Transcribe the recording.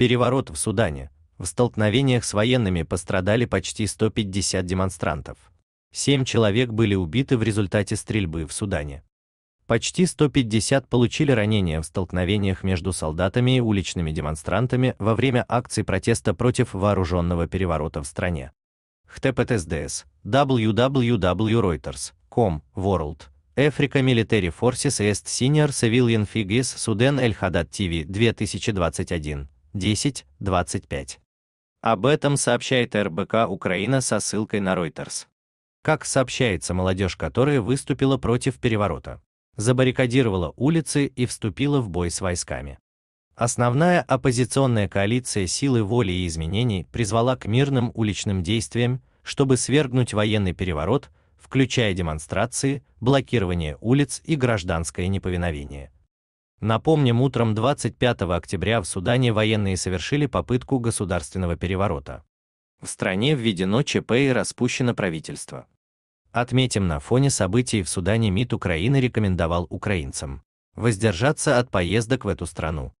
Переворот в Судане. В столкновениях с военными пострадали почти 150 демонстрантов. Семь человек были убиты в результате стрельбы в Судане. Почти 150 получили ранения в столкновениях между солдатами и уличными демонстрантами во время акций протеста против вооруженного переворота в стране. ХТПТСДС, www.reuters.com, World, Africa Military Forces Est Senior Civilian Figures Sudan El Haddad TV 2021. 10.25. Об этом сообщает РБК Украина со ссылкой на Reuters. Как сообщается, молодежь, которая выступила против переворота, забаррикадировала улицы и вступила в бой с войсками. Основная оппозиционная коалиция силы воли и изменений призвала к мирным уличным действиям, чтобы свергнуть военный переворот, включая демонстрации, блокирование улиц и гражданское неповиновение. Напомним, утром 25 октября в Судане военные совершили попытку государственного переворота. В стране введено ЧП и распущено правительство. Отметим на фоне событий в Судане МИД Украины рекомендовал украинцам воздержаться от поездок в эту страну.